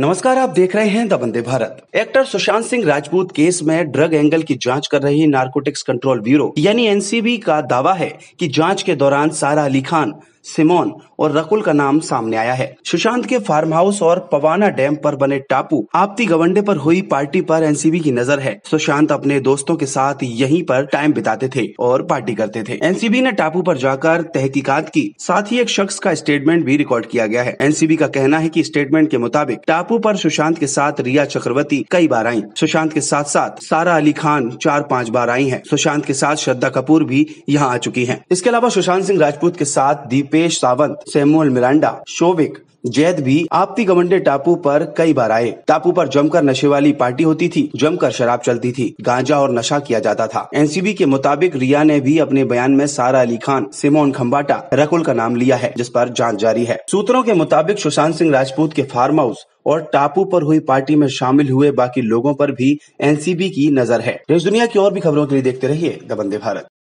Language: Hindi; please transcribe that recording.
नमस्कार आप देख रहे हैं दबंदे भारत एक्टर सुशांत सिंह राजपूत केस में ड्रग एंगल की जांच कर रही नार्कोटिक्स कंट्रोल ब्यूरो यानी एनसीबी का दावा है कि जांच के दौरान सारा अली खान सिमोन और रकुल का नाम सामने आया है सुशांत के फार्म हाउस और पवाना डैम पर बने टापू आपती गवंडे पर हुई पार्टी पर एनसीबी की नजर है सुशांत अपने दोस्तों के साथ यहीं पर टाइम बिताते थे और पार्टी करते थे एनसीबी ने टापू पर जाकर तहकीकात की साथ ही एक शख्स का स्टेटमेंट भी रिकॉर्ड किया गया है एनसीबी का कहना है की स्टेटमेंट के मुताबिक टापू आरोप सुशांत के साथ रिया चक्रवर्ती कई बार आई सुशांत के साथ साथ सारा अली खान चार पाँच बार आई है सुशांत के साथ श्रद्धा कपूर भी यहाँ आ चुकी है इसके अलावा सुशांत सिंह राजपूत के साथ दीप दीपेश सावंत सैमुअल मिरांडा शोविक जैद भी आपती गवंडे टापू पर कई बार आए टापू पर जमकर नशे वाली पार्टी होती थी जमकर शराब चलती थी गांजा और नशा किया जाता था एनसीबी के मुताबिक रिया ने भी अपने बयान में सारा अली खान सिमोन खम्बाटा रकुल का नाम लिया है जिस पर जांच जारी है सूत्रों के मुताबिक सुशांत सिंह राजपूत के फार्म हाउस और टापू पर हुई पार्टी में शामिल हुए बाकी लोगों पर भी एनसीबी की नजर है इस दुनिया की और भी खबरों के लिए देखते रहिए द वंदे भारत